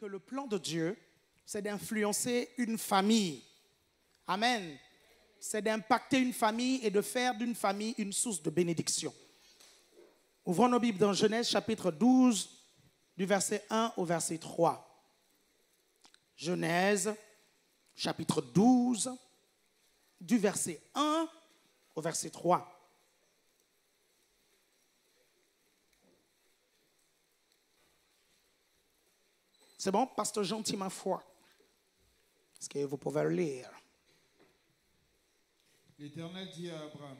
que le plan de Dieu, c'est d'influencer une famille. Amen. C'est d'impacter une famille et de faire d'une famille une source de bénédiction. Ouvrons nos Bibles dans Genèse chapitre 12, du verset 1 au verset 3. Genèse chapitre 12, du verset 1 au verset 3. C'est bon, pasteur gentil, ma foi. Est-ce que vous pouvez lire L'Éternel dit à Abraham,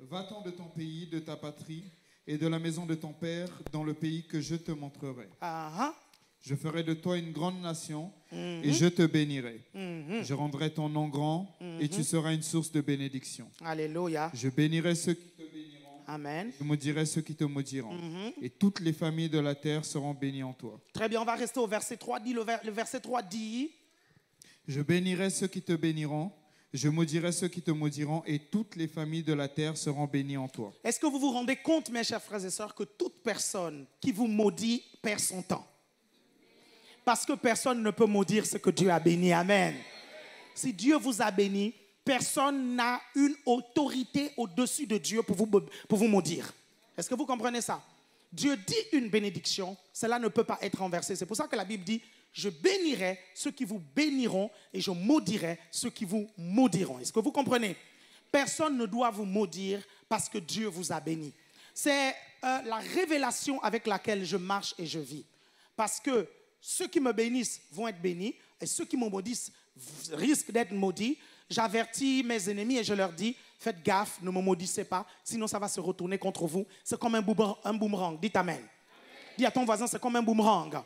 va-t'en de ton pays, de ta patrie et de la maison de ton père dans le pays que je te montrerai. Ah, ah. Je ferai de toi une grande nation mhm. et je te bénirai. Mhm. Je rendrai ton nom grand et tu mhm. seras une source de bénédiction. Alléluia. Je bénirai ceux qui te béniront Amen. Je maudirai ceux qui te maudiront. Mhm. Et toutes les familles de la terre seront bénies en toi. Très bien, on va rester au verset 3. Dit, le, le verset 3 dit Je bénirai ceux qui te béniront. Je maudirai ceux qui te maudiront et toutes les familles de la terre seront bénies en toi. Est-ce que vous vous rendez compte, mes chers frères et sœurs, que toute personne qui vous maudit perd son temps Parce que personne ne peut maudire ce que Dieu a béni. Amen. Si Dieu vous a béni, personne n'a une autorité au-dessus de Dieu pour vous, pour vous maudire. Est-ce que vous comprenez ça Dieu dit une bénédiction, cela ne peut pas être renversé. C'est pour ça que la Bible dit, je bénirai ceux qui vous béniront et je maudirai ceux qui vous maudiront. Est-ce que vous comprenez Personne ne doit vous maudire parce que Dieu vous a béni. C'est euh, la révélation avec laquelle je marche et je vis. Parce que ceux qui me bénissent vont être bénis et ceux qui me maudissent risquent d'être maudits J'avertis mes ennemis et je leur dis, faites gaffe, ne me maudissez pas, sinon ça va se retourner contre vous. C'est comme un boomerang. Un boomerang. Dites amen. Dis à ton voisin, c'est comme un boomerang.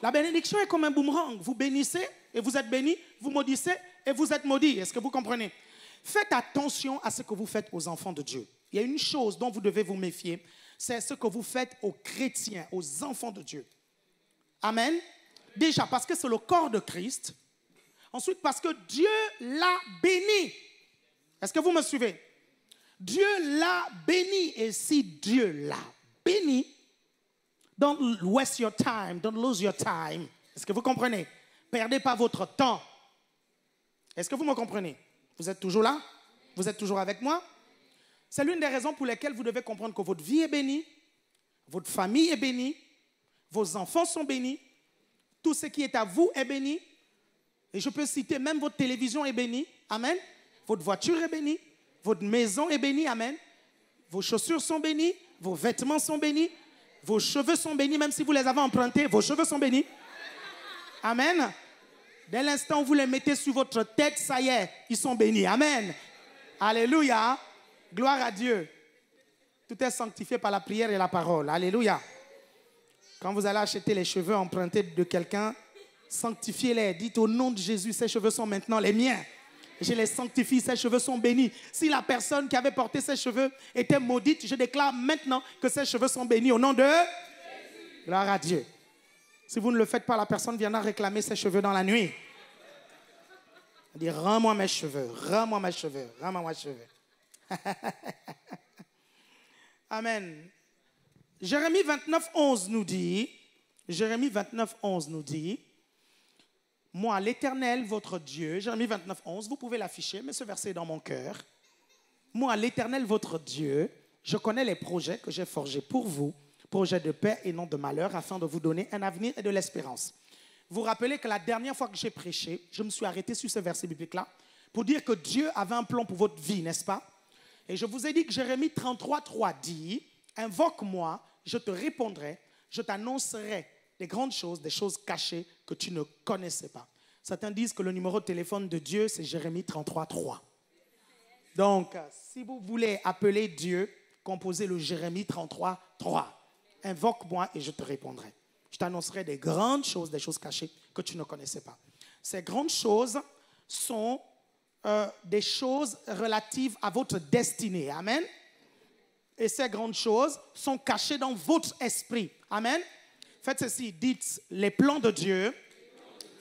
La bénédiction est comme un boomerang. Vous bénissez et vous êtes béni, vous maudissez et vous êtes maudit. Est-ce que vous comprenez Faites attention à ce que vous faites aux enfants de Dieu. Il y a une chose dont vous devez vous méfier, c'est ce que vous faites aux chrétiens, aux enfants de Dieu. Amen. Déjà, parce que c'est le corps de Christ, Ensuite, parce que Dieu l'a béni. Est-ce que vous me suivez Dieu l'a béni. Et si Dieu l'a béni, don't waste your time, don't lose your time. Est-ce que vous comprenez Perdez pas votre temps. Est-ce que vous me comprenez Vous êtes toujours là Vous êtes toujours avec moi C'est l'une des raisons pour lesquelles vous devez comprendre que votre vie est bénie, votre famille est bénie, vos enfants sont bénis, tout ce qui est à vous est béni, et je peux citer même votre télévision est bénie. Amen. Votre voiture est bénie. Votre maison est bénie. Amen. Vos chaussures sont bénies. Vos vêtements sont bénis. Vos cheveux sont bénis, même si vous les avez empruntés. Vos cheveux sont bénis. Amen. Dès l'instant où vous les mettez sur votre tête, ça y est, ils sont bénis. Amen. Alléluia. Gloire à Dieu. Tout est sanctifié par la prière et la parole. Alléluia. Quand vous allez acheter les cheveux empruntés de quelqu'un, Sanctifiez-les. Dites au nom de Jésus, ses cheveux sont maintenant les miens. Je les sanctifie, ses cheveux sont bénis. Si la personne qui avait porté ses cheveux était maudite, je déclare maintenant que ses cheveux sont bénis au nom de Jésus. Gloire à Dieu. Si vous ne le faites pas, la personne viendra réclamer ses cheveux dans la nuit. Elle dit, rends-moi mes cheveux, rends-moi mes cheveux, rends-moi mes cheveux. Amen. Jérémie 29, 11 nous dit, Jérémie 29, 11 nous dit, moi, l'Éternel, votre Dieu, Jérémie 29, 11, vous pouvez l'afficher, mais ce verset est dans mon cœur. Moi, l'Éternel, votre Dieu, je connais les projets que j'ai forgés pour vous, projets de paix et non de malheur, afin de vous donner un avenir et de l'espérance. Vous, vous rappelez que la dernière fois que j'ai prêché, je me suis arrêté sur ce verset biblique-là pour dire que Dieu avait un plan pour votre vie, n'est-ce pas Et je vous ai dit que Jérémie 33, 3 dit, Invoque-moi, je te répondrai, je t'annoncerai des grandes choses, des choses cachées que tu ne connaissais pas. Certains disent que le numéro de téléphone de Dieu, c'est Jérémie 33 3. Donc, euh, si vous voulez appeler Dieu, composez le Jérémie 33 3. Invoque-moi et je te répondrai. Je t'annoncerai des grandes choses, des choses cachées que tu ne connaissais pas. Ces grandes choses sont euh, des choses relatives à votre destinée. Amen. Et ces grandes choses sont cachées dans votre esprit. Amen faites ceci, dites, les plans de Dieu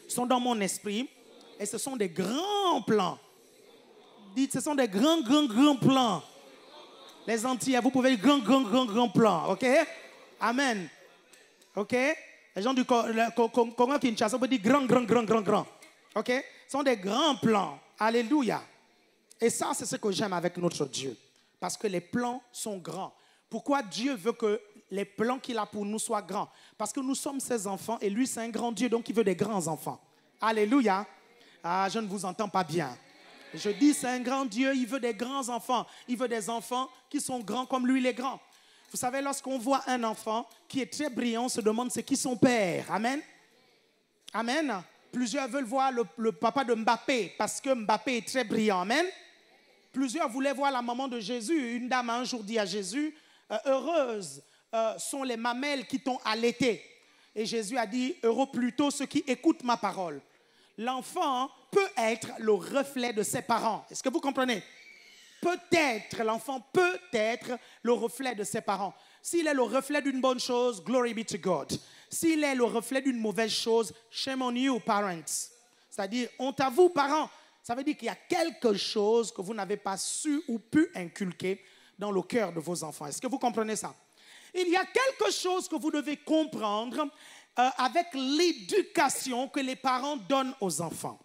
sont dans mon esprit et ce sont des grands plans. Dites, ce sont des grands, grands, grands plans. Les entiers, vous pouvez dire grand, grand, grand, grand plan. OK? Amen. OK? Les gens du Congo Kinshasa, vous dire grand, grand, grand, grand, grand. OK? Ce sont des grands plans. Alléluia. Et ça, c'est ce que j'aime avec notre Dieu. Parce que les plans sont grands. Pourquoi Dieu veut que les plans qu'il a pour nous soient grands. Parce que nous sommes ses enfants et lui, c'est un grand Dieu, donc il veut des grands enfants. Alléluia. Ah, je ne vous entends pas bien. Je dis, c'est un grand Dieu, il veut des grands enfants. Il veut des enfants qui sont grands comme lui, il est grand. Vous savez, lorsqu'on voit un enfant qui est très brillant, on se demande c'est qui son père. Amen. Amen. Plusieurs veulent voir le, papa de Mbappé parce que Mbappé est très brillant. Amen. Plusieurs voulaient voir la maman de Jésus. Une dame a un jour dit à Jésus, euh, heureuse euh, sont les mamelles qui t'ont allaité. Et Jésus a dit, heureux plutôt ceux qui écoutent ma parole. L'enfant peut être le reflet de ses parents. Est-ce que vous comprenez Peut-être, l'enfant peut être le reflet de ses parents. S'il est le reflet d'une bonne chose, glory be to God. S'il est le reflet d'une mauvaise chose, shame on you, parents. C'est-à-dire, honte à vous, parents. Ça veut dire qu'il y a quelque chose que vous n'avez pas su ou pu inculquer dans le cœur de vos enfants. Est-ce que vous comprenez ça il y a quelque chose que vous devez comprendre euh, avec l'éducation que les parents donnent aux enfants.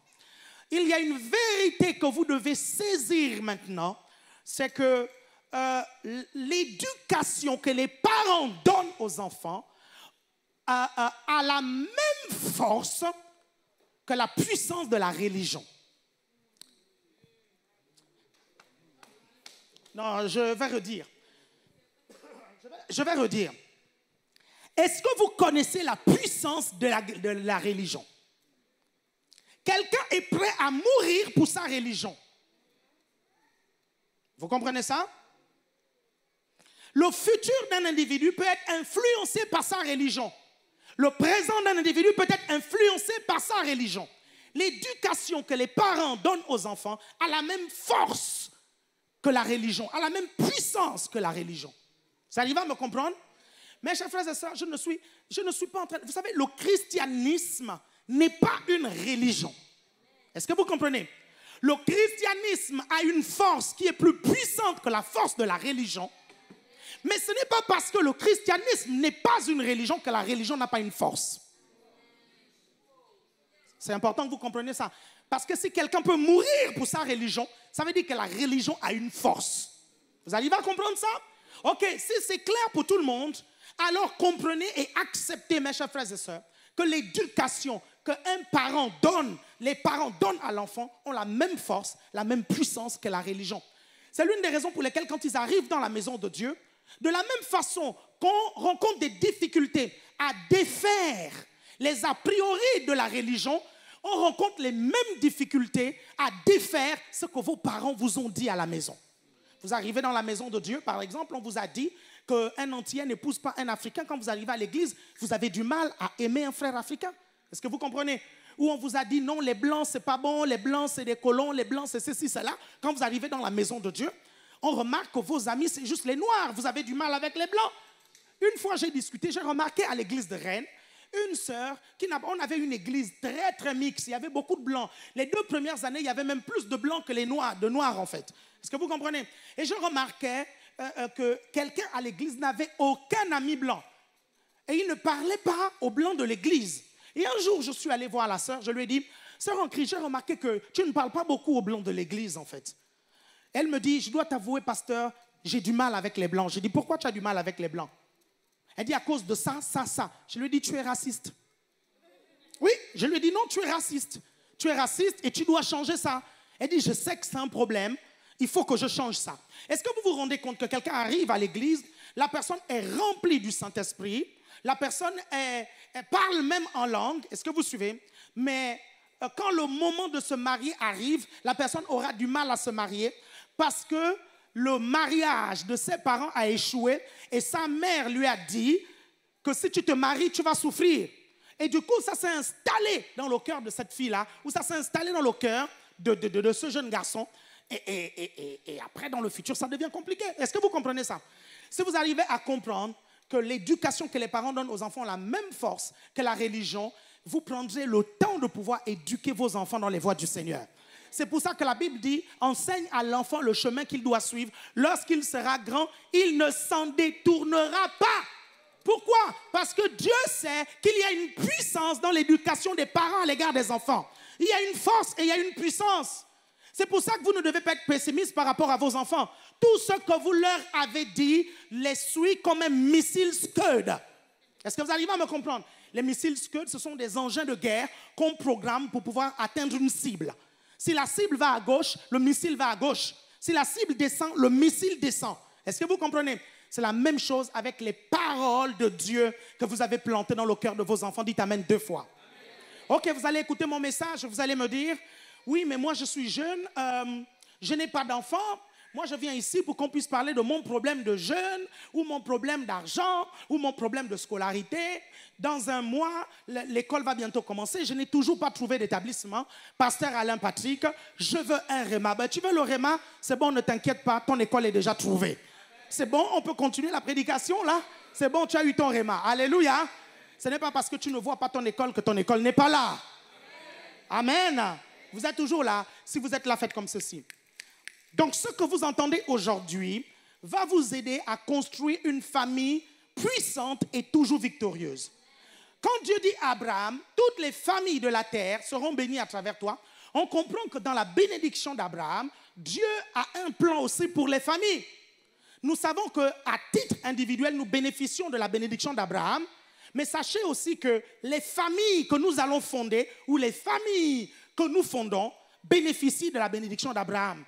Il y a une vérité que vous devez saisir maintenant, c'est que euh, l'éducation que les parents donnent aux enfants a la même force que la puissance de la religion. Non, je vais redire je vais redire. Est-ce que vous connaissez la puissance de la, religion Quelqu'un est prêt à mourir pour sa religion. Vous comprenez ça Le futur d'un individu peut être influencé par sa religion. Le présent d'un individu peut être influencé par sa religion. L'éducation que les parents donnent aux enfants a la même force que la religion, a la même puissance que la religion. Vous arrivez à me comprendre Mes chers frères et sœurs, je ne, suis, je ne suis pas en train... Vous savez, le christianisme n'est pas une religion. Est-ce que vous comprenez Le christianisme a une force qui est plus puissante que la force de la religion. Mais ce n'est pas parce que le christianisme n'est pas une religion que la religion n'a pas une force. C'est important que vous compreniez ça. Parce que si quelqu'un peut mourir pour sa religion, ça veut dire que la religion a une force. Vous arrivez à comprendre ça Ok, si c'est clair pour tout le monde, alors comprenez et acceptez, mes chers frères et sœurs, que l'éducation qu'un parent donne, les parents donnent à l'enfant, ont la même force, la même puissance que la religion. C'est l'une des raisons pour lesquelles quand ils arrivent dans la maison de Dieu, de la même façon qu'on rencontre des difficultés à défaire les a priori de la religion, on rencontre les mêmes difficultés à défaire ce que vos parents vous ont dit à la maison. Vous arrivez dans la maison de Dieu, par exemple, on vous a dit qu'un entier n'épouse pas un Africain. Quand vous arrivez à l'église, vous avez du mal à aimer un frère africain. Est-ce que vous comprenez Ou on vous a dit non, les blancs, c'est pas bon, les blancs, c'est des colons, les blancs, c'est ceci, cela. Quand vous arrivez dans la maison de Dieu, on remarque que vos amis, c'est juste les noirs. Vous avez du mal avec les blancs. Une fois, j'ai discuté, j'ai remarqué à l'église de Rennes, une sœur qui On avait une église très, très mixte. Il y avait beaucoup de blancs. Les deux premières années, il y avait même plus de blancs que les noirs, de noirs en fait. Est-ce que vous comprenez Et je remarquais euh, euh, que quelqu'un à l'église n'avait aucun ami blanc. Et il ne parlait pas aux blancs de l'église. Et un jour, je suis allé voir la sœur, je lui ai dit, sœur en crise, j'ai remarqué que tu ne parles pas beaucoup aux blancs de l'église, en fait. Elle me dit, je dois t'avouer, pasteur, j'ai du mal avec les blancs. J'ai dit, pourquoi tu as du mal avec les blancs elle dit à cause de ça, ça, ça. Je lui dis tu es raciste. Oui, je lui dis non, tu es raciste. Tu es raciste et tu dois changer ça. Elle dit, je sais que c'est un problème, il faut que je change ça. Est-ce que vous vous rendez compte que quelqu'un arrive à l'église, la personne est remplie du Saint-Esprit, la personne parle même en langue, est-ce que vous suivez Mais euh, quand le moment de se marier arrive, la personne aura du mal à se marier parce que le mariage de ses parents a échoué et sa mère lui a dit que si tu te maries, tu vas souffrir. Et du coup, ça s'est installé dans le cœur de cette fille-là, ou ça s'est installé dans le cœur de, ce jeune garçon. Et, et, après, dans le futur, ça devient compliqué. Est-ce que vous comprenez ça Si vous arrivez à comprendre que l'éducation que les parents donnent aux enfants a la même force que la religion, vous prendrez le temps de pouvoir éduquer vos enfants dans les voies du Seigneur. C'est pour ça que la Bible dit, enseigne à l'enfant le chemin qu'il doit suivre. Lorsqu'il sera grand, il ne s'en détournera pas. Pourquoi Parce que Dieu sait qu'il y a une puissance dans l'éducation des parents à l'égard des enfants. Il y a une force et il y a une puissance. C'est pour ça que vous ne devez pas être pessimiste par rapport à vos enfants. Tout ce que vous leur avez dit les suit comme un missile Scud. Est-ce que vous arrivez à me comprendre Les missiles Scud, ce sont des engins de guerre qu'on programme pour pouvoir atteindre une cible. Si la cible va à gauche, le missile va à gauche. Si la cible descend, le missile descend. Est-ce que vous comprenez C'est la même chose avec les paroles de Dieu que vous avez plantées dans le cœur de vos enfants. Dites Amen deux fois. Ok, vous allez écouter mon message, vous allez me dire, oui, mais moi je suis jeune, euh, je n'ai pas d'enfant, moi, je viens ici pour qu'on puisse parler de mon problème de jeûne, ou mon problème d'argent, ou mon problème de scolarité. Dans un mois, l'école va bientôt commencer. Je n'ai toujours pas trouvé d'établissement. Pasteur Alain Patrick, je veux un REMA. Ben, tu veux le REMA C'est bon, ne t'inquiète pas, ton école est déjà trouvée. C'est bon, on peut continuer la prédication là C'est bon, tu as eu ton REMA. Alléluia. Ce n'est pas parce que tu ne vois pas ton école que ton école n'est pas là. Amen. Vous êtes toujours là. Si vous êtes là, faites comme ceci. Donc ce que vous entendez aujourd'hui va vous aider à construire une famille puissante et toujours victorieuse. Quand Dieu dit à Abraham, toutes les familles de la terre seront bénies à travers toi, on comprend que dans la bénédiction d'Abraham, Dieu a un plan aussi pour les familles. Nous savons que à titre individuel, nous bénéficions de la bénédiction d'Abraham, mais sachez aussi que les familles que nous allons fonder ou les familles que nous fondons bénéficient de la bénédiction d'Abraham.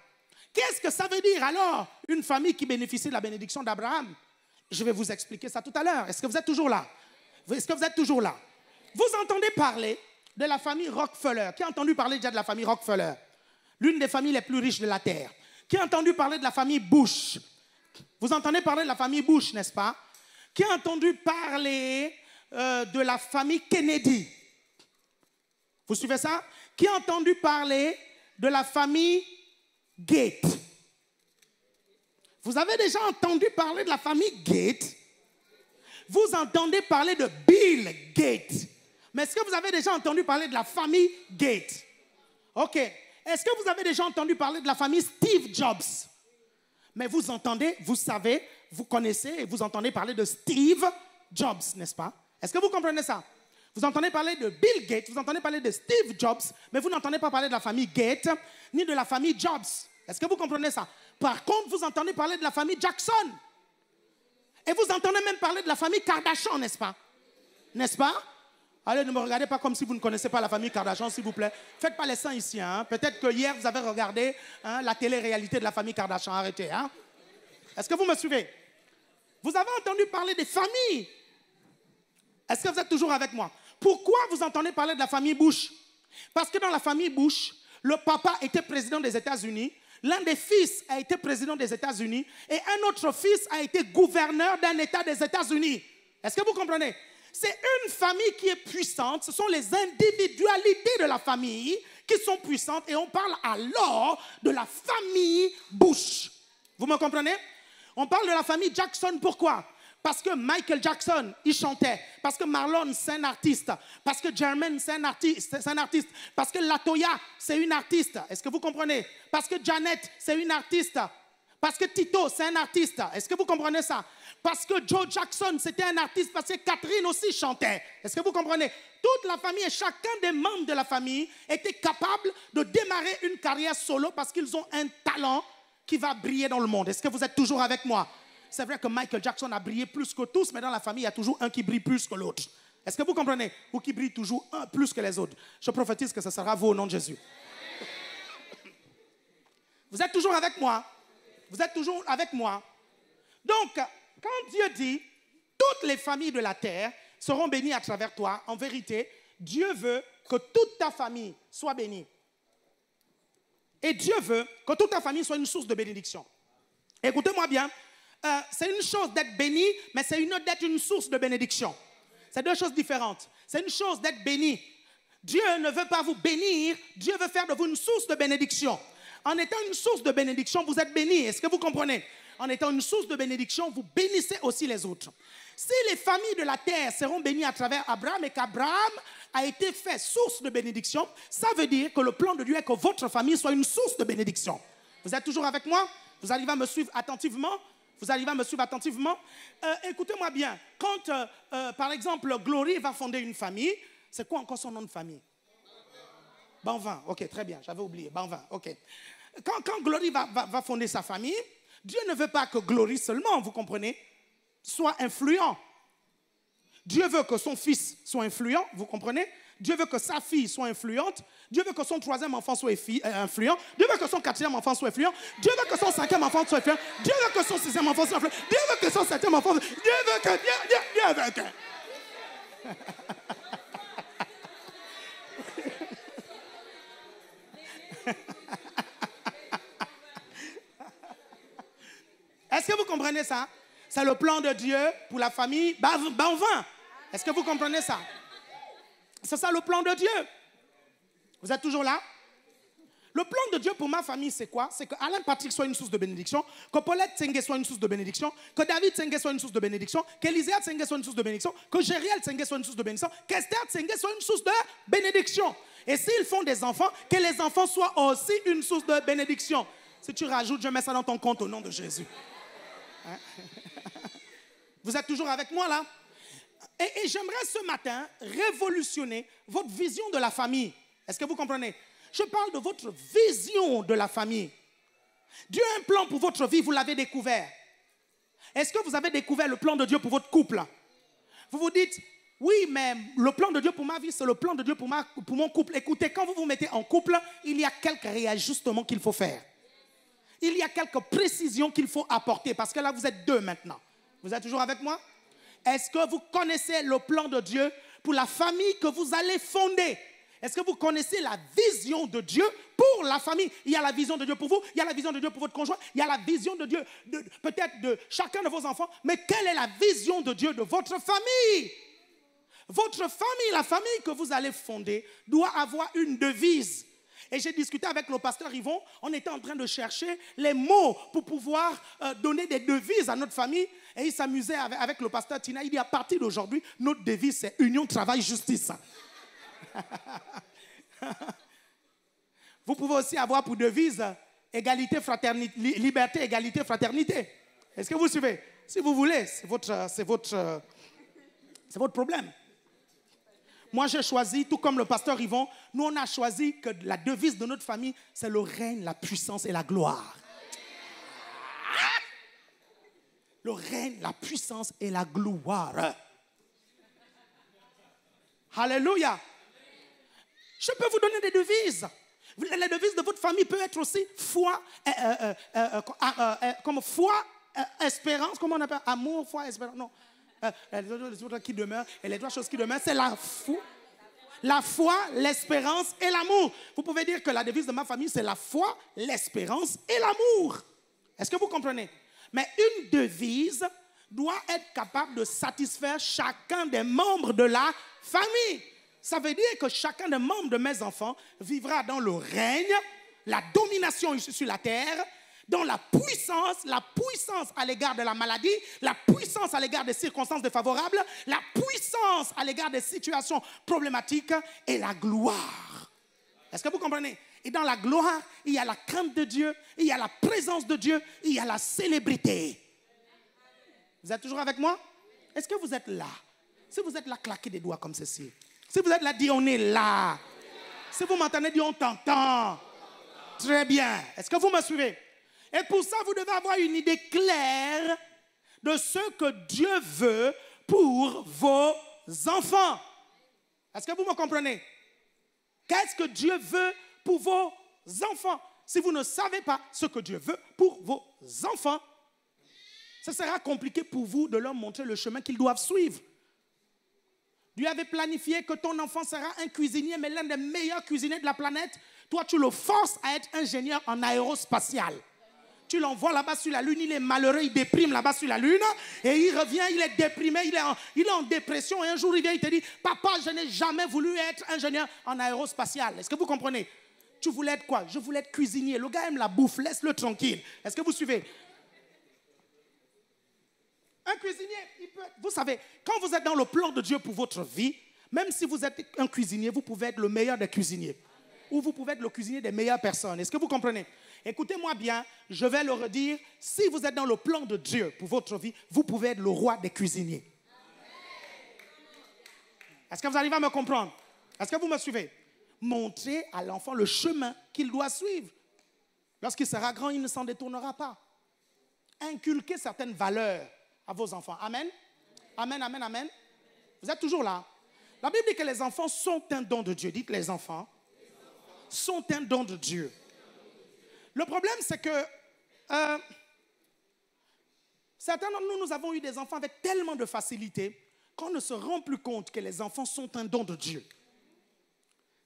Qu'est-ce que ça veut dire alors, une famille qui bénéficie de la bénédiction d'Abraham Je vais vous expliquer ça tout à l'heure. Est-ce que vous êtes toujours là Est-ce que vous êtes toujours là Vous entendez parler de la famille Rockefeller. Qui a entendu parler déjà de la famille Rockefeller L'une des familles les plus riches de la Terre. Qui a entendu parler de la famille Bush Vous entendez parler de la famille Bush, n'est-ce pas Qui a entendu parler euh, de la famille Kennedy Vous suivez ça Qui a entendu parler de la famille Gate. Vous avez déjà entendu parler de la famille Gate Vous entendez parler de Bill Gate. Mais est-ce que vous avez déjà entendu parler de la famille Gate OK. Est-ce que vous avez déjà entendu parler de la famille Steve Jobs Mais vous entendez, vous savez, vous connaissez et vous entendez parler de Steve Jobs, n'est-ce pas Est-ce que vous comprenez ça vous entendez parler de Bill Gates, vous entendez parler de Steve Jobs, mais vous n'entendez pas parler de la famille Gates ni de la famille Jobs. Est-ce que vous comprenez ça Par contre, vous entendez parler de la famille Jackson. Et vous entendez même parler de la famille Kardashian, n'est-ce pas N'est-ce pas Allez, ne me regardez pas comme si vous ne connaissez pas la famille Kardashian, s'il vous plaît. Faites pas les seins ici. Hein. Peut-être que hier, vous avez regardé hein, la télé-réalité de la famille Kardashian. Arrêtez. Hein. Est-ce que vous me suivez Vous avez entendu parler des familles est-ce que vous êtes toujours avec moi Pourquoi vous entendez parler de la famille Bush Parce que dans la famille Bush, le papa était président des États-Unis, l'un des fils a été président des États-Unis et un autre fils a été gouverneur d'un État des États-Unis. Est-ce que vous comprenez C'est une famille qui est puissante, ce sont les individualités de la famille qui sont puissantes et on parle alors de la famille Bush. Vous me comprenez On parle de la famille Jackson, pourquoi parce que Michael Jackson, il chantait. Parce que Marlon, c'est un artiste. Parce que Jermaine, c'est un artiste. C'est un artiste. Parce que Latoya, c'est une artiste. Est-ce que vous comprenez Parce que Janet, c'est une artiste. Parce que Tito, c'est un artiste. Est-ce que vous comprenez ça Parce que Joe Jackson, c'était un artiste. Parce que Catherine aussi chantait. Est-ce que vous comprenez Toute la famille et chacun des membres de la famille était capable de démarrer une carrière solo parce qu'ils ont un talent qui va briller dans le monde. Est-ce que vous êtes toujours avec moi c'est vrai que Michael Jackson a brillé plus que tous, mais dans la famille, il y a toujours un qui brille plus que l'autre. Est-ce que vous comprenez Ou qui brille toujours un plus que les autres. Je prophétise que ce sera vous au nom de Jésus. Vous êtes toujours avec moi. Vous êtes toujours avec moi. Donc, quand Dieu dit, toutes les familles de la terre seront bénies à travers toi, en vérité, Dieu veut que toute ta famille soit bénie. Et Dieu veut que toute ta famille soit une source de bénédiction. Écoutez-moi bien, euh, c'est une chose d'être béni, mais c'est une autre d'être une source de bénédiction. C'est deux choses différentes. C'est une chose d'être béni. Dieu ne veut pas vous bénir, Dieu veut faire de vous une source de bénédiction. En étant une source de bénédiction, vous êtes béni. Est-ce que vous comprenez En étant une source de bénédiction, vous bénissez aussi les autres. Si les familles de la terre seront bénies à travers Abraham et qu'Abraham a été fait source de bénédiction, ça veut dire que le plan de Dieu est que votre famille soit une source de bénédiction. Vous êtes toujours avec moi Vous arrivez à me suivre attentivement vous arrivez à me suivre attentivement euh, Écoutez-moi bien. Quand, euh, euh, par exemple, Glory va fonder une famille, c'est quoi encore son nom de famille Banvin. Ok, très bien. J'avais oublié. Banvin. Ok. Quand, Glory va, va fonder sa famille, Dieu ne veut pas que Glory seulement, vous comprenez, soit influent. Dieu veut que son fils soit influent, vous comprenez Dieu veut que sa fille soit influente. Dieu veut que son troisième enfant soit euh, influent. Dieu veut que son quatrième enfant soit influent. Dieu veut que son cinquième enfant soit influent. Dieu veut que son sixième enfant soit influent. Dieu veut que son septième enfant soit... Dieu veut que... Dieu veut que... Est-ce que vous comprenez ça? C'est le plan de Dieu pour la famille Banvin. Est-ce que vous comprenez ça? C'est ça le plan de Dieu. Vous êtes toujours là Le plan de Dieu pour ma famille, c'est quoi C'est que Alain Patrick soit une source de bénédiction, que Paulette Tsenge soit une source de bénédiction, que David Tsenge soit une source de bénédiction, qu'Elisée Tsenge soit une source de bénédiction, que Gériel Tsenge soit une source de bénédiction, qu'Esther Tsenge soit une source de bénédiction. Et s'ils font des enfants, que les enfants soient aussi une source de bénédiction. Si tu rajoutes, je mets ça dans ton compte au nom de Jésus. Hein? Vous êtes toujours avec moi là et, j'aimerais ce matin révolutionner votre vision de la famille. Est-ce que vous comprenez Je parle de votre vision de la famille. Dieu a un plan pour votre vie, vous l'avez découvert. Est-ce que vous avez découvert le plan de Dieu pour votre couple Vous vous dites, oui, mais le plan de Dieu pour ma vie, c'est le plan de Dieu pour, ma, pour mon couple. Écoutez, quand vous vous mettez en couple, il y a quelques réajustements qu'il faut faire. Il y a quelques précisions qu'il faut apporter parce que là, vous êtes deux maintenant. Vous êtes toujours avec moi est-ce que vous connaissez le plan de Dieu pour la famille que vous allez fonder Est-ce que vous connaissez la vision de Dieu pour la famille Il y a la vision de Dieu pour vous, il y a la vision de Dieu pour votre conjoint, il y a la vision de Dieu peut-être de chacun de vos enfants, mais quelle est la vision de Dieu de votre famille Votre famille, la famille que vous allez fonder, doit avoir une devise. Et j'ai discuté avec le pasteur Yvon. On était en train de chercher les mots pour pouvoir euh, donner des devises à notre famille. Et il s'amusait avec, le pasteur Tina. Il dit à partir d'aujourd'hui, notre devise, c'est union, travail, justice. Vous pouvez aussi avoir pour devise égalité, fraternité, liberté, égalité, fraternité. Est-ce que vous suivez Si vous voulez, c'est votre, votre, euh, c'est votre problème. Moi, j'ai choisi, tout comme le pasteur Yvon, nous, on a choisi que la devise de notre famille, c'est le règne, la puissance et la gloire. Le règne, la puissance et la gloire. Alléluia. Je peux vous donner des devises. La devise de votre famille peut être aussi foi, euh, euh, euh, comme foi, espérance, comment on appelle Amour, foi, espérance. Non, euh, les qui demeurent, et les trois choses qui demeurent, c'est la foi. La foi, l'espérance et l'amour. Vous pouvez dire que la devise de ma famille, c'est la foi, l'espérance et l'amour. Est-ce que vous comprenez Mais une devise doit être capable de satisfaire chacun des membres de la famille. Ça veut dire que chacun des membres de mes enfants vivra dans le règne, la domination sur la terre dans la puissance, la puissance à l'égard de la maladie, la puissance à l'égard des circonstances défavorables, la puissance à l'égard des situations problématiques et la gloire. Est-ce que vous comprenez Et dans la gloire, il y a la crainte de Dieu, il y a la présence de Dieu, il y a la célébrité. Vous êtes toujours avec moi Est-ce que vous êtes là Si vous êtes là, claquez des doigts comme ceci. Si vous êtes là, dit on est là. Si vous m'entendez, dites « on t'entend. Très bien. Est-ce que vous me suivez et pour ça, vous devez avoir une idée claire de ce que Dieu veut pour vos enfants. Est-ce que vous me comprenez Qu'est-ce que Dieu veut pour vos enfants Si vous ne savez pas ce que Dieu veut pour vos enfants, ce sera compliqué pour vous de leur montrer le chemin qu'ils doivent suivre. Dieu avait planifié que ton enfant sera un cuisinier, mais l'un des meilleurs cuisiniers de la planète. Toi, tu le forces à être ingénieur en aérospatial tu l'envoies là-bas sur la lune, il est malheureux, il déprime là-bas sur la lune, et il revient, il est déprimé, il est en, il en dépression, et un jour il vient, il te dit, papa, je n'ai jamais voulu être ingénieur en aérospatial. Est-ce que vous comprenez Tu voulais être quoi Je voulais être cuisinier. Le gars aime la bouffe, laisse-le tranquille. Est-ce que vous suivez Un cuisinier, il peut Vous savez, quand vous êtes dans le plan de Dieu pour votre vie, même si vous êtes un cuisinier, vous pouvez être le meilleur des cuisiniers. Ou vous pouvez être le cuisinier des meilleures personnes. Est-ce que vous comprenez Écoutez-moi bien, je vais le redire, si vous êtes dans le plan de Dieu pour votre vie, vous pouvez être le roi des cuisiniers. Est-ce que vous arrivez à me comprendre? Est-ce que vous me suivez? Montrez à l'enfant le chemin qu'il doit suivre. Lorsqu'il sera grand, il ne s'en détournera pas. Inculquez certaines valeurs à vos enfants. Amen. Amen, amen, amen. Vous êtes toujours là. La Bible dit que les enfants sont un don de Dieu. Dites les enfants sont un don de Dieu. Le problème, c'est que euh, certains d'entre nous, nous avons eu des enfants avec tellement de facilité qu'on ne se rend plus compte que les enfants sont un don de Dieu.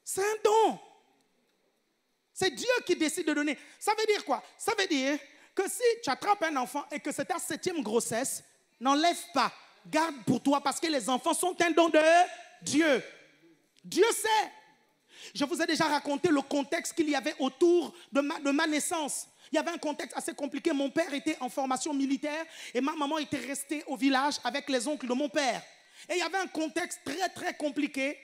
C'est un don. C'est Dieu qui décide de donner. Ça veut dire quoi Ça veut dire que si tu attrapes un enfant et que c'est ta septième grossesse, n'enlève pas, garde pour toi parce que les enfants sont un don de Dieu. Dieu sait. Je vous ai déjà raconté le contexte qu'il y avait autour de ma, naissance. Il y avait un contexte assez compliqué. Mon père était en formation militaire et ma maman était restée au village avec les oncles de mon père. Et il y avait un contexte très très compliqué.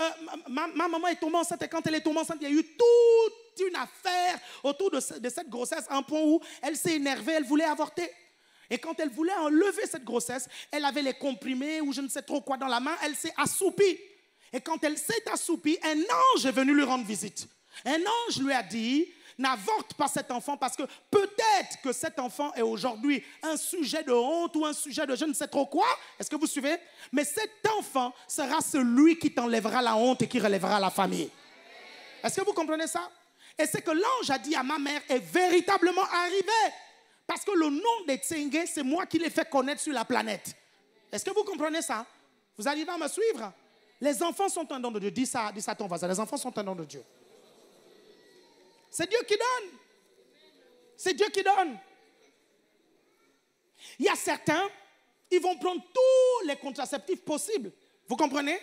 Euh, ma, maman est tombée enceinte et quand elle est tombée enceinte, il y a eu toute une affaire autour de, de cette grossesse, à un point où elle s'est énervée, elle voulait avorter. Et quand elle voulait enlever cette grossesse, elle avait les comprimés ou je ne sais trop quoi dans la main, elle s'est assoupie. Et quand elle s'est assoupie, un ange est venu lui rendre visite. Un ange lui a dit, n'avorte pas cet enfant parce que peut-être que cet enfant est aujourd'hui un sujet de honte ou un sujet de je ne sais trop quoi. Est-ce que vous suivez Mais cet enfant sera celui qui t'enlèvera la honte et qui relèvera la famille. Est-ce que vous comprenez ça Et c'est que l'ange a dit à ma mère est véritablement arrivé. Parce que le nom des Tsenge, c'est moi qui l'ai fait connaître sur la planète. Est-ce que vous comprenez ça Vous arrivez à me suivre les enfants sont un don de Dieu. Dis ça, dis ça ton voisin. Les enfants sont un don de Dieu. C'est Dieu qui donne. C'est Dieu qui donne. Il y a certains, ils vont prendre tous les contraceptifs possibles. Vous comprenez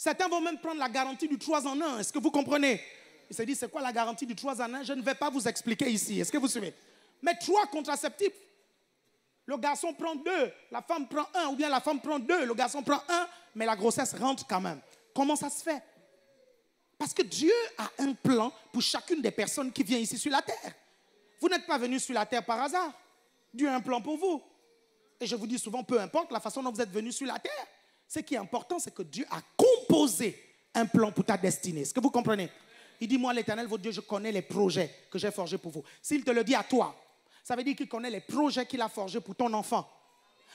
Certains vont même prendre la garantie du 3 en 1. Est-ce que vous comprenez Il s'est dit, c'est quoi la garantie du 3 en 1 Je ne vais pas vous expliquer ici. Est-ce que vous suivez Mais trois contraceptifs le garçon prend deux, la femme prend un, ou bien la femme prend deux, le garçon prend un, mais la grossesse rentre quand même. Comment ça se fait Parce que Dieu a un plan pour chacune des personnes qui vient ici sur la terre. Vous n'êtes pas venu sur la terre par hasard. Dieu a un plan pour vous. Et je vous dis souvent, peu importe la façon dont vous êtes venu sur la terre, ce qui est important, c'est que Dieu a composé un plan pour ta destinée. Est-ce que vous comprenez Il dit, moi, l'Éternel, votre Dieu, je connais les projets que j'ai forgés pour vous. S'il te le dit à toi, ça veut dire qu'il connaît les projets qu'il a forgés pour ton enfant.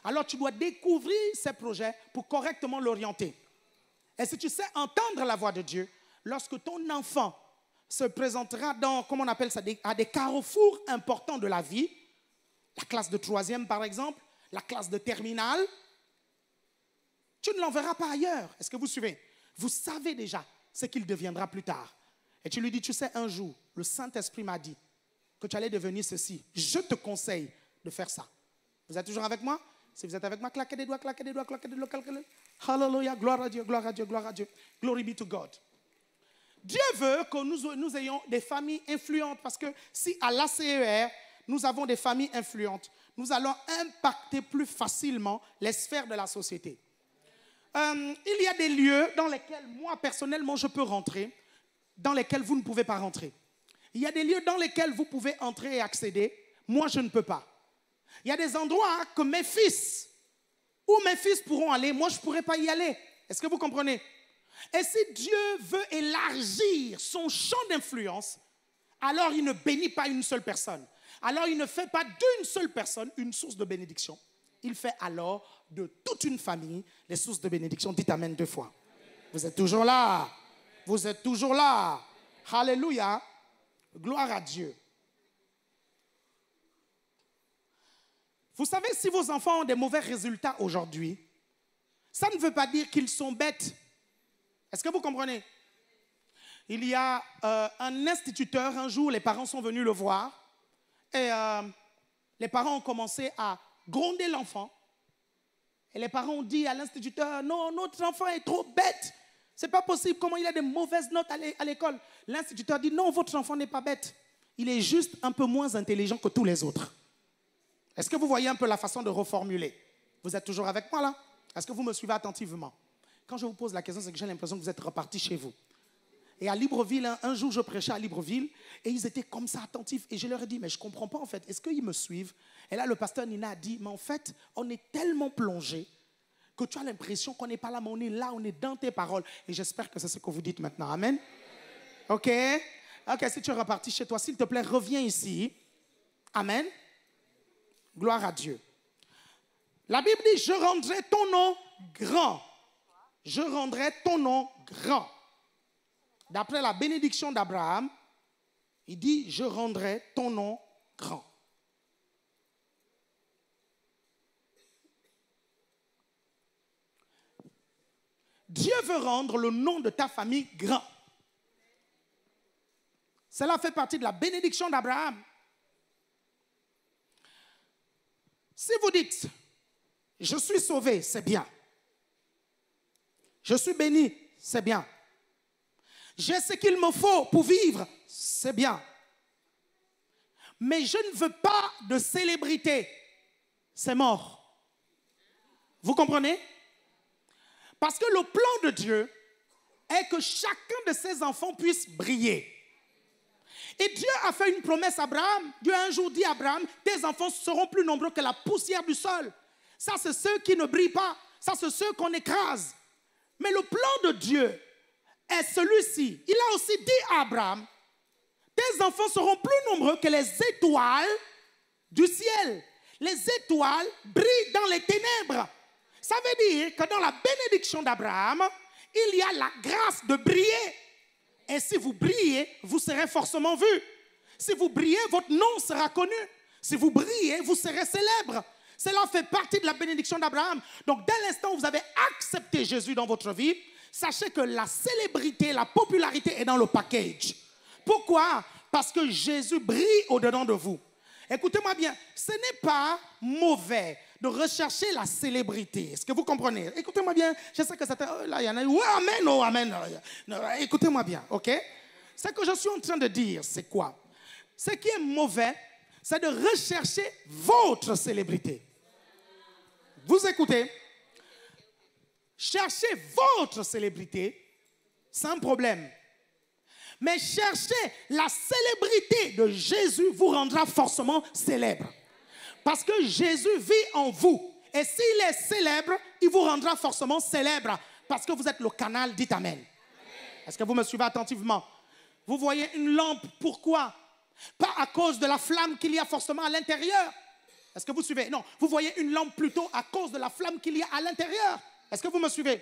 Alors tu dois découvrir ces projets pour correctement l'orienter. Et si tu sais entendre la voix de Dieu, lorsque ton enfant se présentera dans, comment on appelle ça, à des carrefours importants de la vie, la classe de troisième par exemple, la classe de terminale, tu ne l'enverras pas ailleurs. Est-ce que vous suivez Vous savez déjà ce qu'il deviendra plus tard. Et tu lui dis, tu sais, un jour, le Saint-Esprit m'a dit, que tu allais devenir ceci. Je te conseille de faire ça. Vous êtes toujours avec moi Si vous êtes avec moi, claquez des doigts, claquez des doigts, claquez des doigts, claquez des doigts. Hallelujah, gloire à Dieu, gloire à Dieu, gloire à Dieu. Glory be to God. Dieu veut que nous, ayons des familles influentes parce que si à l'ACER, nous avons des familles influentes, nous allons impacter plus facilement les sphères de la société. Euh, il y a des lieux dans lesquels moi personnellement je peux rentrer, dans lesquels vous ne pouvez pas rentrer. Il y a des lieux dans lesquels vous pouvez entrer et accéder. Moi, je ne peux pas. Il y a des endroits que mes fils ou mes fils pourront aller. Moi, je ne pourrai pas y aller. Est-ce que vous comprenez Et si Dieu veut élargir son champ d'influence, alors il ne bénit pas une seule personne. Alors il ne fait pas d'une seule personne une source de bénédiction. Il fait alors de toute une famille les sources de bénédiction. Dites Amen deux fois. Vous êtes toujours là. Vous êtes toujours là. Hallelujah Gloire à Dieu. Vous savez, si vos enfants ont des mauvais résultats aujourd'hui, ça ne veut pas dire qu'ils sont bêtes. Est-ce que vous comprenez Il y a euh, un instituteur, un jour, les parents sont venus le voir et euh, les parents ont commencé à gronder l'enfant. Et les parents ont dit à l'instituteur, non, notre enfant est trop bête. C'est pas possible. Comment il a des mauvaises notes à l'école L'instituteur dit non, votre enfant n'est pas bête. Il est juste un peu moins intelligent que tous les autres. Est-ce que vous voyez un peu la façon de reformuler Vous êtes toujours avec moi là Est-ce que vous me suivez attentivement Quand je vous pose la question, c'est que j'ai l'impression que vous êtes reparti chez vous. Et à Libreville, hein, un, jour, je prêchais à Libreville et ils étaient comme ça attentifs. Et je leur ai dit, mais je ne comprends pas en fait, est-ce qu'ils me suivent Et là, le pasteur Nina a dit, mais en fait, on est tellement plongé que tu as l'impression qu'on n'est pas là, mais on est là, on est dans tes paroles. Et j'espère que c'est ce que vous dites maintenant. Amen. OK? OK, si tu es reparti chez toi, s'il te plaît, reviens ici. Amen. Gloire à Dieu. La Bible dit, je rendrai ton nom grand. Je rendrai ton nom grand. D'après la bénédiction d'Abraham, il dit, je rendrai ton nom grand. Dieu veut rendre le nom de ta famille grand. Cela fait partie de la bénédiction d'Abraham. Si vous dites, je suis sauvé, c'est bien. Je suis béni, c'est bien. J'ai ce qu'il me faut pour vivre, c'est bien. Mais je ne veux pas de célébrité, c'est mort. Vous comprenez parce que le plan de Dieu est que chacun de ses enfants puisse briller. Et Dieu a fait une promesse à Abraham. Dieu a un jour dit à Abraham, tes enfants seront plus nombreux que la poussière du sol. Ça, c'est ceux qui ne brillent pas. Ça, c'est ceux qu'on écrase. Mais le plan de Dieu est celui-ci. Il a aussi dit à Abraham, tes enfants seront plus nombreux que les étoiles du ciel. Les étoiles brillent dans les ténèbres. Ça veut dire que dans la bénédiction d'Abraham, il y a la grâce de briller. Et si vous brillez, vous serez forcément vu. Si vous brillez, votre nom sera connu. Si vous brillez, vous serez célèbre. Cela fait partie de la bénédiction d'Abraham. Donc dès l'instant où vous avez accepté Jésus dans votre vie, sachez que la célébrité, la popularité est dans le package. Pourquoi Parce que Jésus brille au-dedans de vous. Écoutez-moi bien, ce n'est pas mauvais de rechercher la célébrité. Est-ce que vous comprenez Écoutez-moi bien. Je sais que certains... Euh, là, il y en a Oui, amen, oh, amen. Euh, euh, écoutez-moi bien, OK Ce que je suis en train de dire, c'est quoi Ce qui est mauvais, c'est de rechercher votre célébrité. Vous écoutez Cherchez votre célébrité sans problème. Mais chercher la célébrité de Jésus vous rendra forcément célèbre. Parce que Jésus vit en vous. Et s'il est célèbre, il vous rendra forcément célèbre. Parce que vous êtes le canal, dites Amen. Est-ce que vous me suivez attentivement Vous voyez une lampe, pourquoi Pas à cause de la flamme qu'il y a forcément à l'intérieur. Est-ce que vous suivez Non, vous voyez une lampe plutôt à cause de la flamme qu'il y a à l'intérieur. Est-ce que vous me suivez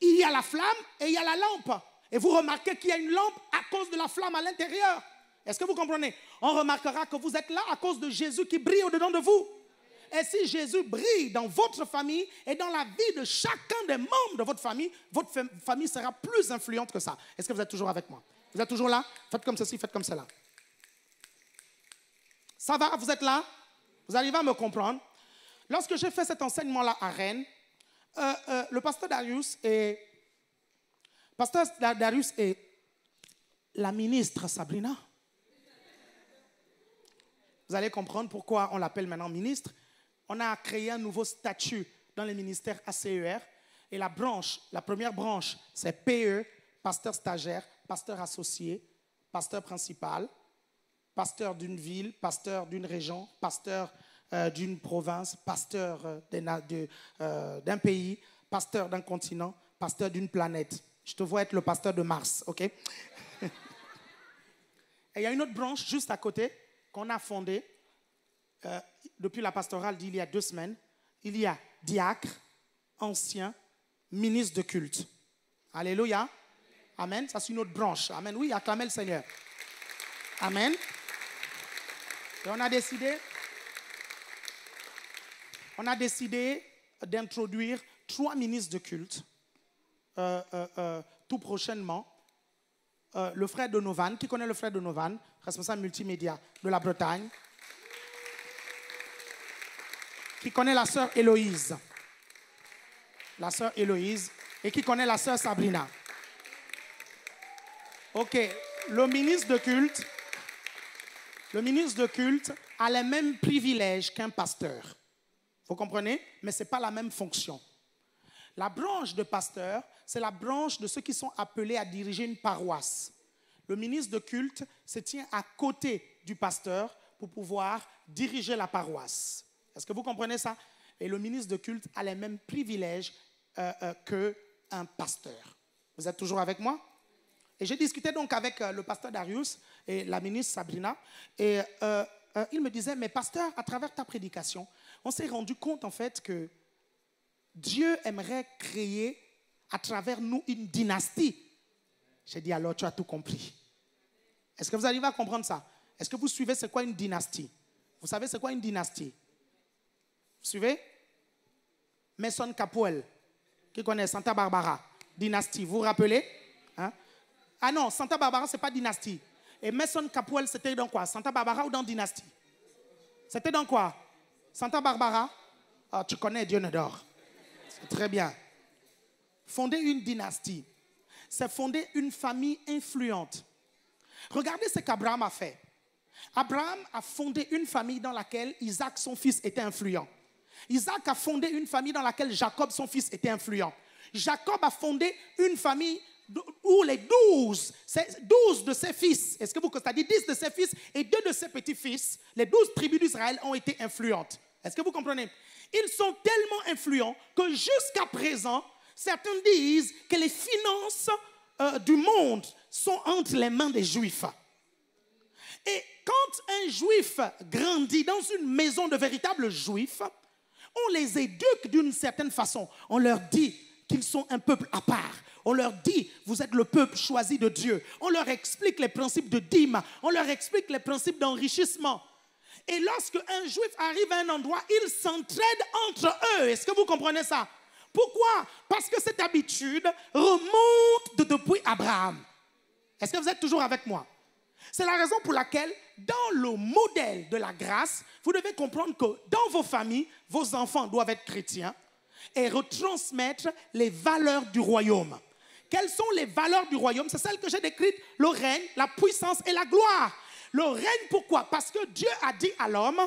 Il y a la flamme et il y a la lampe. Et vous remarquez qu'il y a une lampe à cause de la flamme à l'intérieur. Est-ce que vous comprenez On remarquera que vous êtes là à cause de Jésus qui brille au-dedans de vous. Et si Jésus brille dans votre famille et dans la vie de chacun des membres de votre famille, votre famille sera plus influente que ça. Est-ce que vous êtes toujours avec moi Vous êtes toujours là Faites comme ceci, faites comme cela. Ça va Vous êtes là Vous arrivez à me comprendre Lorsque j'ai fait cet enseignement-là à Rennes, euh, euh, le pasteur Darius et pasteur Darius et la ministre Sabrina vous allez comprendre pourquoi on l'appelle maintenant ministre. On a créé un nouveau statut dans les ministères ACER. Et la branche, la première branche, c'est PE, pasteur stagiaire, pasteur associé, pasteur principal, pasteur d'une ville, pasteur d'une région, pasteur euh, d'une province, pasteur euh, euh, d'un pays, pasteur d'un continent, pasteur d'une planète. Je te vois être le pasteur de Mars, ok Et il y a une autre branche juste à côté, qu'on a fondé euh, depuis la pastorale d'il y a deux semaines, il y a diacre, ancien, ministre de culte. Alléluia. Amen. Ça, c'est une autre branche. Amen. Oui, acclamez le Seigneur. Amen. Et on a décidé, on a décidé d'introduire trois ministres de culte euh, euh, tout prochainement. le frère de Novan. qui connaît le frère de Novan responsable multimédia de la Bretagne, qui connaît la sœur Héloïse, la sœur Héloïse, et qui connaît la sœur Sabrina. OK, le ministre de culte, le ministre de culte a les mêmes privilèges qu'un pasteur. Vous comprenez Mais ce n'est pas la même fonction. La branche de pasteur, c'est la branche de ceux qui sont appelés à diriger une paroisse. Le ministre de culte se tient à côté du pasteur pour pouvoir diriger la paroisse. Est-ce que vous comprenez ça Et le ministre de culte a les mêmes privilèges qu'un euh, euh, que pasteur. Vous êtes toujours avec moi Et j'ai discuté donc avec euh, le pasteur Darius et la ministre Sabrina. Et il me disait, mais pasteur, à travers ta prédication, on s'est rendu compte en fait que Dieu aimerait créer à travers nous une dynastie j'ai dit, alors tu as tout compris. Est-ce que vous arrivez à comprendre ça Est-ce que vous suivez c'est quoi une dynastie Vous savez c'est quoi une dynastie Vous suivez Mason Capuel. qui connaît Santa Barbara, dynastie, vous vous rappelez hein? Ah non, Santa Barbara, ce n'est pas dynastie. Et Mason Capuel, c'était dans quoi Santa Barbara ou dans dynastie C'était dans quoi Santa Barbara ah, tu connais Dieu ne dort. C'est très bien. Fonder une dynastie c'est fonder une famille influente. Regardez ce qu'Abraham a fait. Abraham a fondé une famille dans laquelle Isaac, son fils, était influent. Isaac a fondé une famille dans laquelle Jacob, son fils, était influent. Jacob a fondé une famille où les douze, douze de ses fils, est-ce que vous constatez, dix de ses fils et deux de ses petits-fils, les douze tribus d'Israël ont été influentes. Est-ce que vous comprenez Ils sont tellement influents que jusqu'à présent, Certains disent que les finances euh, du monde sont entre les mains des Juifs. Et quand un Juif grandit dans une maison de véritables Juifs, on les éduque d'une certaine façon. On leur dit qu'ils sont un peuple à part. On leur dit, vous êtes le peuple choisi de Dieu. On leur explique les principes de dîme. On leur explique les principes d'enrichissement. Et lorsque un juif arrive à un endroit, ils s'entraident entre eux. Est-ce que vous comprenez ça pourquoi Parce que cette habitude remonte depuis Abraham. Est-ce que vous êtes toujours avec moi C'est la raison pour laquelle, dans le modèle de la grâce, vous devez comprendre que dans vos familles, vos enfants doivent être chrétiens et retransmettre les valeurs du royaume. Quelles sont les valeurs du royaume C'est celles que j'ai décrites, le règne, la puissance et la gloire. Le règne, pourquoi Parce que Dieu a dit à l'homme,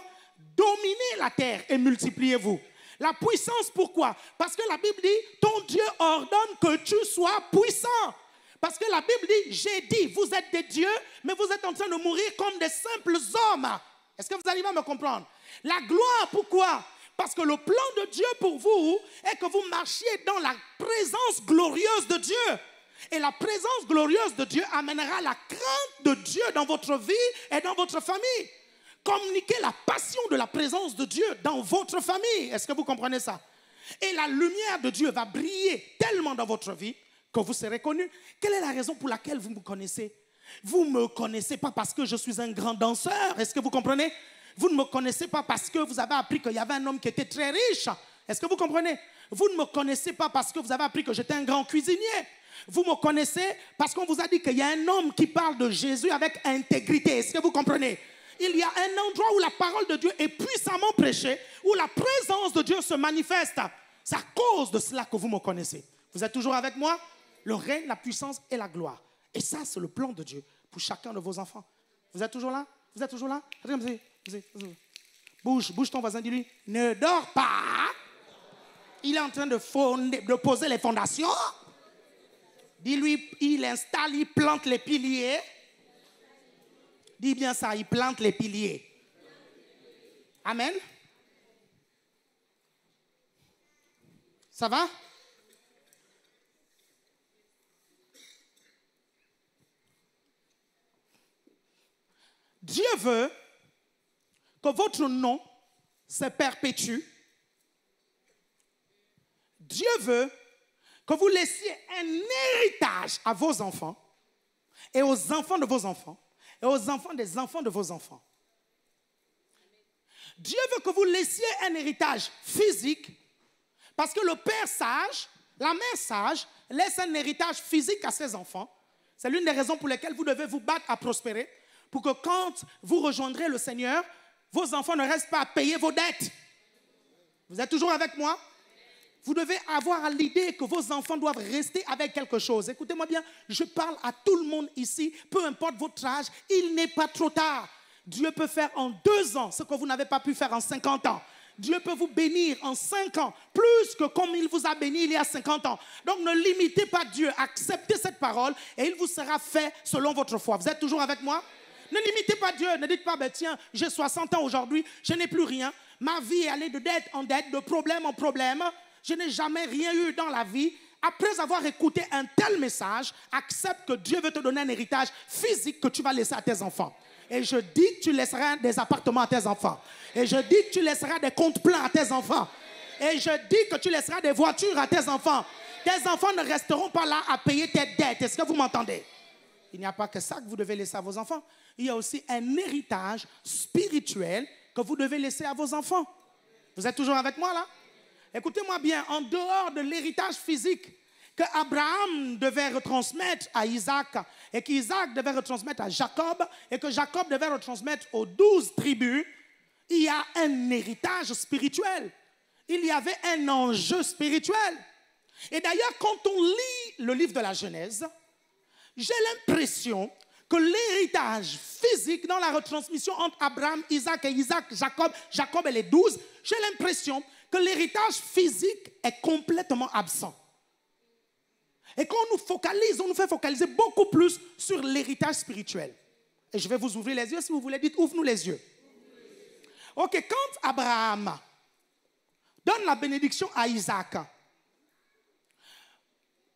dominez la terre et multipliez-vous. La puissance, pourquoi Parce que la Bible dit, ton Dieu ordonne que tu sois puissant. Parce que la Bible dit, j'ai dit, vous êtes des dieux, mais vous êtes en train de mourir comme des simples hommes. Est-ce que vous arrivez à me comprendre La gloire, pourquoi Parce que le plan de Dieu pour vous est que vous marchiez dans la présence glorieuse de Dieu. Et la présence glorieuse de Dieu amènera la crainte de Dieu dans votre vie et dans votre famille communiquer la passion de la présence de Dieu dans votre famille. Est-ce que vous comprenez ça Et la lumière de Dieu va briller tellement dans votre vie que vous serez connu. Quelle est la raison pour laquelle vous me connaissez Vous ne me connaissez pas parce que je suis un grand danseur. Est-ce que vous comprenez Vous ne me connaissez pas parce que vous avez appris qu'il y avait un homme qui était très riche. Est-ce que vous comprenez Vous ne me connaissez pas parce que vous avez appris que j'étais un grand cuisinier. Vous me connaissez parce qu'on vous a dit qu'il y a un homme qui parle de Jésus avec intégrité. Est-ce que vous comprenez il y a un endroit où la parole de Dieu est puissamment prêchée, où la présence de Dieu se manifeste. C'est à cause de cela que vous me connaissez. Vous êtes toujours avec moi Le règne, la puissance et la gloire. Et ça, c'est le plan de Dieu pour chacun de vos enfants. Vous êtes toujours là Vous êtes toujours là Bouge, bouge ton voisin, dis-lui, ne dors pas. Il est en train de, de poser les fondations. Dis-lui, il installe, il plante les piliers. Dis bien ça, il plante les piliers. Amen. Ça va Dieu veut que votre nom se perpétue. Dieu veut que vous laissiez un héritage à vos enfants et aux enfants de vos enfants et aux enfants des enfants de vos enfants. Dieu veut que vous laissiez un héritage physique parce que le père sage, la mère sage, laisse un héritage physique à ses enfants. C'est l'une des raisons pour lesquelles vous devez vous battre à prospérer pour que quand vous rejoindrez le Seigneur, vos enfants ne restent pas à payer vos dettes. Vous êtes toujours avec moi vous devez avoir l'idée que vos enfants doivent rester avec quelque chose. Écoutez-moi bien, je parle à tout le monde ici, peu importe votre âge, il n'est pas trop tard. Dieu peut faire en deux ans ce que vous n'avez pas pu faire en 50 ans. Dieu peut vous bénir en 5 ans, plus que comme il vous a béni il y a 50 ans. Donc ne limitez pas Dieu, acceptez cette parole et il vous sera fait selon votre foi. Vous êtes toujours avec moi Ne limitez pas Dieu, ne dites pas, ben, tiens, j'ai 60 ans aujourd'hui, je n'ai plus rien. Ma vie est allée de dette en dette, de problème en problème je n'ai jamais rien eu dans la vie. Après avoir écouté un tel message, accepte que Dieu veut te donner un héritage physique que tu vas laisser à tes enfants. Et je dis que tu laisseras des appartements à tes enfants. Et je dis que tu laisseras des comptes pleins à tes enfants. Et je dis que tu laisseras des voitures à tes enfants. Tes enfants ne resteront pas là à payer tes dettes. Est-ce que vous m'entendez Il n'y a pas que ça que vous devez laisser à vos enfants. Il y a aussi un héritage spirituel que vous devez laisser à vos enfants. Vous êtes toujours avec moi là Écoutez-moi bien, en dehors de l'héritage physique que Abraham devait retransmettre à Isaac et qu'Isaac devait retransmettre à Jacob et que Jacob devait retransmettre aux douze tribus, il y a un héritage spirituel. Il y avait un enjeu spirituel. Et d'ailleurs, quand on lit le livre de la Genèse, j'ai l'impression que l'héritage physique dans la retransmission entre Abraham, Isaac et Isaac, Jacob, Jacob et les douze, j'ai l'impression que l'héritage physique est complètement absent. Et quand nous focalise, on nous fait focaliser beaucoup plus sur l'héritage spirituel. Et je vais vous ouvrir les yeux si vous voulez. Dites, ouvre-nous les yeux. Ok, quand Abraham donne la bénédiction à Isaac,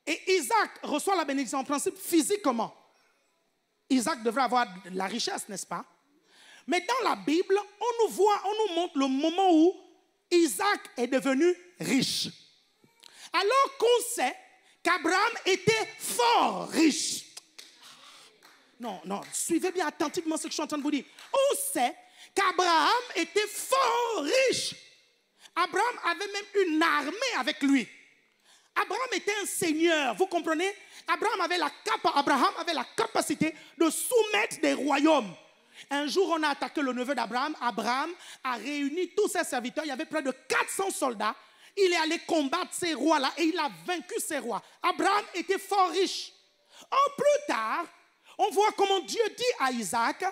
et Isaac reçoit la bénédiction en principe physiquement, Isaac devrait avoir de la richesse, n'est-ce pas Mais dans la Bible, on nous voit, on nous montre le moment où Isaac est devenu riche. Alors qu'on sait qu'Abraham était fort riche. Non, non, suivez bien attentivement ce que je suis en train de vous dire. On sait qu'Abraham était fort riche. Abraham avait même une armée avec lui. Abraham était un seigneur, vous comprenez Abraham avait, la Abraham avait la capacité de soumettre des royaumes. Un jour, on a attaqué le neveu d'Abraham. Abraham a réuni tous ses serviteurs. Il y avait près de 400 soldats. Il est allé combattre ces rois-là et il a vaincu ces rois. Abraham était fort riche. En plus tard, on voit comment Dieu dit à Isaac,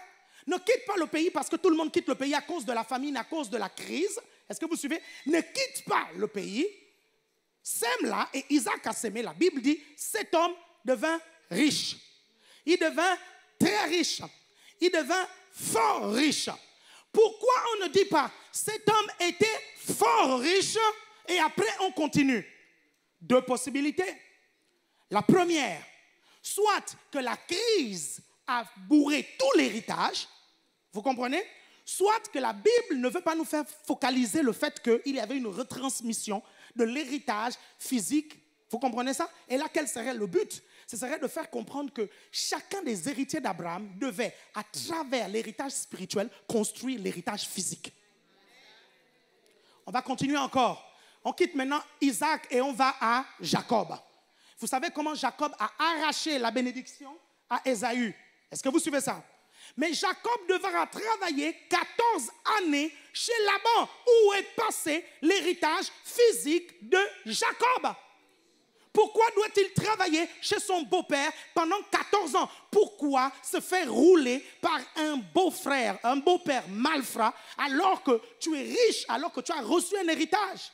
ne quitte pas le pays parce que tout le monde quitte le pays à cause de la famine, à cause de la crise. Est-ce que vous suivez Ne quitte pas le pays sème là et Isaac a sémé. La Bible dit, cet homme devint riche. Il devint très riche. Il devint fort riche. Pourquoi on ne dit pas, cet homme était fort riche et après on continue Deux possibilités. La première, soit que la crise a bourré tout l'héritage, vous comprenez Soit que la Bible ne veut pas nous faire focaliser le fait qu'il y avait une retransmission de l'héritage physique. Vous comprenez ça Et là, quel serait le but Ce serait de faire comprendre que chacun des héritiers d'Abraham devait, à travers l'héritage spirituel, construire l'héritage physique. On va continuer encore. On quitte maintenant Isaac et on va à Jacob. Vous savez comment Jacob a arraché la bénédiction à Ésaü. Est-ce que vous suivez ça mais Jacob devra travailler 14 années chez Laban, où est passé l'héritage physique de Jacob. Pourquoi doit-il travailler chez son beau-père pendant 14 ans Pourquoi se faire rouler par un beau-frère, un beau-père malfrat, alors que tu es riche, alors que tu as reçu un héritage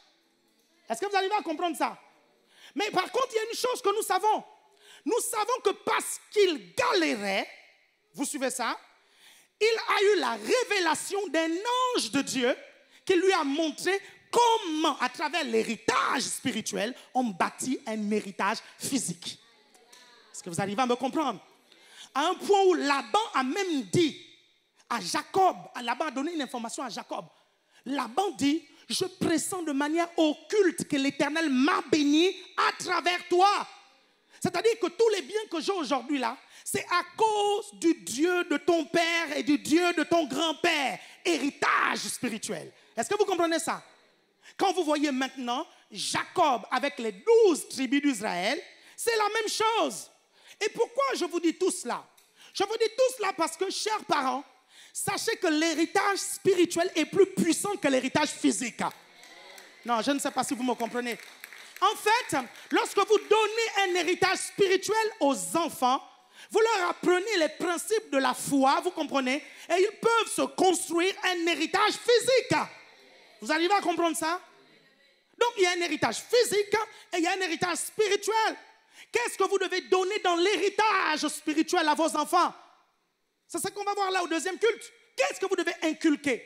Est-ce que vous allez à comprendre ça Mais par contre, il y a une chose que nous savons. Nous savons que parce qu'il galérait, vous suivez ça Il a eu la révélation d'un ange de Dieu qui lui a montré comment, à travers l'héritage spirituel, on bâtit un héritage physique. Est-ce que vous arrivez à me comprendre À un point où Laban a même dit à Jacob, Laban a donné une information à Jacob. Laban dit, je pressens de manière occulte que l'Éternel m'a béni à travers toi. C'est-à-dire que tous les biens que j'ai aujourd'hui là, c'est à cause du Dieu de ton père et du Dieu de ton grand-père. Héritage spirituel. Est-ce que vous comprenez ça Quand vous voyez maintenant Jacob avec les douze tribus d'Israël, c'est la même chose. Et pourquoi je vous dis tout cela Je vous dis tout cela parce que, chers parents, sachez que l'héritage spirituel est plus puissant que l'héritage physique. Non, je ne sais pas si vous me comprenez. En fait, lorsque vous donnez un héritage spirituel aux enfants, vous leur apprenez les principes de la foi, vous comprenez, et ils peuvent se construire un héritage physique. Vous arrivez à comprendre ça Donc il y a un héritage physique et il y a un héritage spirituel. Qu'est-ce que vous devez donner dans l'héritage spirituel à vos enfants C'est ce qu'on va voir là au deuxième culte. Qu'est-ce que vous devez inculquer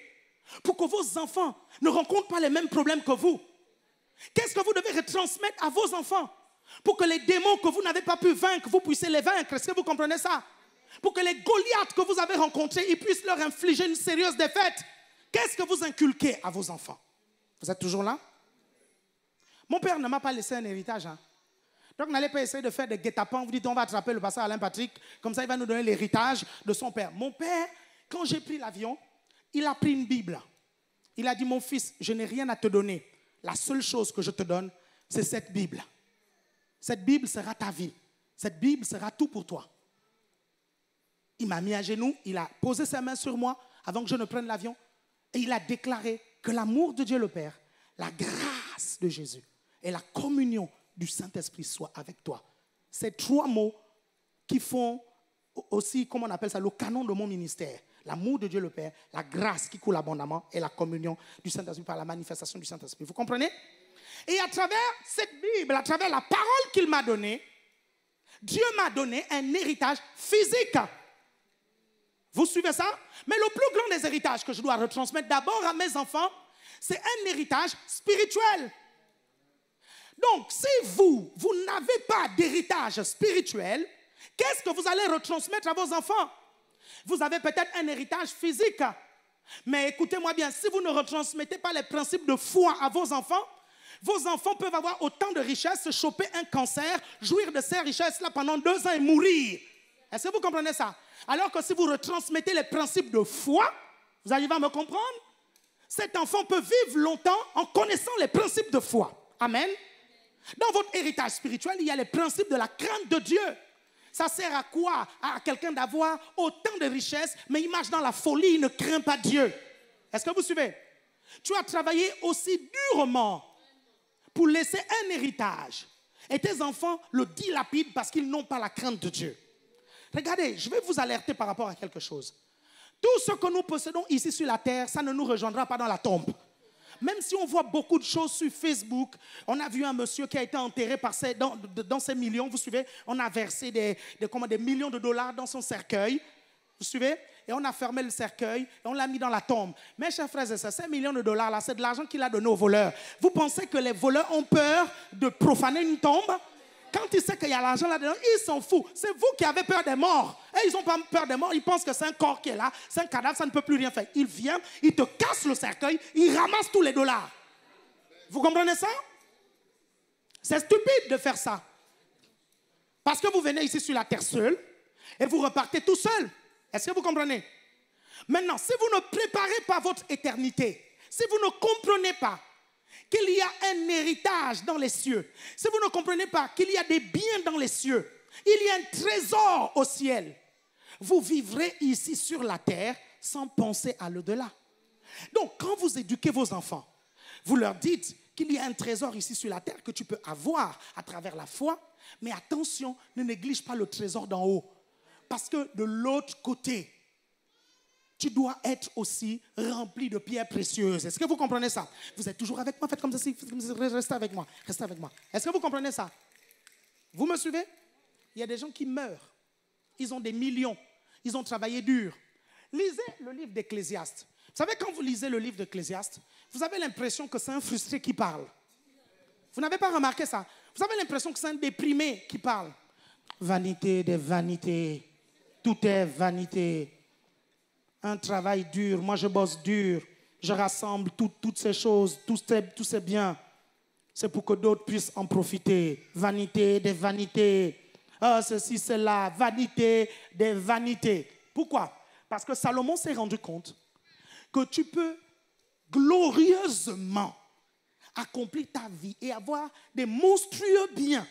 pour que vos enfants ne rencontrent pas les mêmes problèmes que vous Qu'est-ce que vous devez retransmettre à vos enfants pour que les démons que vous n'avez pas pu vaincre, vous puissiez les vaincre. Est-ce que vous comprenez ça Pour que les Goliaths que vous avez rencontrés, ils puissent leur infliger une sérieuse défaite. Qu'est-ce que vous inculquez à vos enfants Vous êtes toujours là Mon père ne m'a pas laissé un héritage. Hein. Donc n'allez pas essayer de faire des guet-apens. Vous dites, on va attraper le pasteur Alain Patrick, comme ça il va nous donner l'héritage de son père. Mon père, quand j'ai pris l'avion, il a pris une Bible. Il a dit, mon fils, je n'ai rien à te donner. La seule chose que je te donne, c'est cette Bible. Cette Bible sera ta vie. Cette Bible sera tout pour toi. Il m'a mis à genoux, il a posé sa main sur moi avant que je ne prenne l'avion et il a déclaré que l'amour de Dieu le Père, la grâce de Jésus et la communion du Saint-Esprit soient avec toi. Ces trois mots qui font aussi, comment on appelle ça, le canon de mon ministère. L'amour de Dieu le Père, la grâce qui coule abondamment et la communion du Saint-Esprit par la manifestation du Saint-Esprit. Vous comprenez et à travers cette Bible, à travers la parole qu'il m'a donnée, Dieu m'a donné un héritage physique. Vous suivez ça Mais le plus grand des héritages que je dois retransmettre d'abord à mes enfants, c'est un héritage spirituel. Donc, si vous, vous n'avez pas d'héritage spirituel, qu'est-ce que vous allez retransmettre à vos enfants Vous avez peut-être un héritage physique. Mais écoutez-moi bien, si vous ne retransmettez pas les principes de foi à vos enfants, vos enfants peuvent avoir autant de richesses, choper un cancer, jouir de ces richesses-là pendant deux ans et mourir. Est-ce que vous comprenez ça Alors que si vous retransmettez les principes de foi, vous arrivez à me comprendre Cet enfant peut vivre longtemps en connaissant les principes de foi. Amen. Dans votre héritage spirituel, il y a les principes de la crainte de Dieu. Ça sert à quoi À quelqu'un d'avoir autant de richesses, mais il marche dans la folie, il ne craint pas Dieu. Est-ce que vous suivez Tu as travaillé aussi durement pour laisser un héritage. Et tes enfants le dilapident parce qu'ils n'ont pas la crainte de Dieu. Regardez, je vais vous alerter par rapport à quelque chose. Tout ce que nous possédons ici sur la terre, ça ne nous rejoindra pas dans la tombe. Même si on voit beaucoup de choses sur Facebook, on a vu un monsieur qui a été enterré par ses, dans, ses millions, vous suivez, on a versé des, des millions de dollars dans son cercueil, vous suivez et on a fermé le cercueil et on l'a mis dans la tombe. Mes chers frères et sœurs, 5 millions de dollars là, c'est de l'argent qu'il a donné aux voleurs. Vous pensez que les voleurs ont peur de profaner une tombe quand ils savent qu'il y a l'argent là-dedans, ils s'en foutent. C'est vous qui avez peur des morts. Et ils n'ont pas peur des morts. Ils pensent que c'est un corps qui est là, c'est un cadavre, ça ne peut plus rien faire. Ils viennent, ils te cassent le cercueil, ils ramassent tous les dollars. Vous comprenez ça C'est stupide de faire ça. Parce que vous venez ici sur la terre seule et vous repartez tout seul. Est-ce que vous comprenez Maintenant, si vous ne préparez pas votre éternité, si vous ne comprenez pas qu'il y a un héritage dans les cieux, si vous ne comprenez pas qu'il y a des biens dans les cieux, il y a un trésor au ciel, vous vivrez ici sur la terre sans penser à l'au-delà. Donc, quand vous éduquez vos enfants, vous leur dites qu'il y a un trésor ici sur la terre que tu peux avoir à travers la foi, mais attention, ne néglige pas le trésor d'en haut. Parce que de l'autre côté, tu dois être aussi rempli de pierres précieuses. Est-ce que vous comprenez ça Vous êtes toujours avec moi, faites comme ça, restez avec moi, restez avec moi. Est-ce que vous comprenez ça Vous me suivez Il y a des gens qui meurent. Ils ont des millions. Ils ont travaillé dur. Lisez le livre d'Ecclésiaste. Vous savez, quand vous lisez le livre d'Ecclésiaste, vous avez l'impression que c'est un frustré qui parle. Vous n'avez pas remarqué ça Vous avez l'impression que c'est un déprimé qui parle. Vanité des vanités tout est vanité. Un travail dur, moi je bosse dur, je rassemble toutes ces choses, tous ces, tous biens. C'est pour que d'autres puissent en profiter. Vanité des vanités. Ah, ceci, cela, vanité des vanités. Pourquoi Parce que Salomon s'est rendu compte que tu peux glorieusement accomplir ta vie et avoir des monstrueux biens.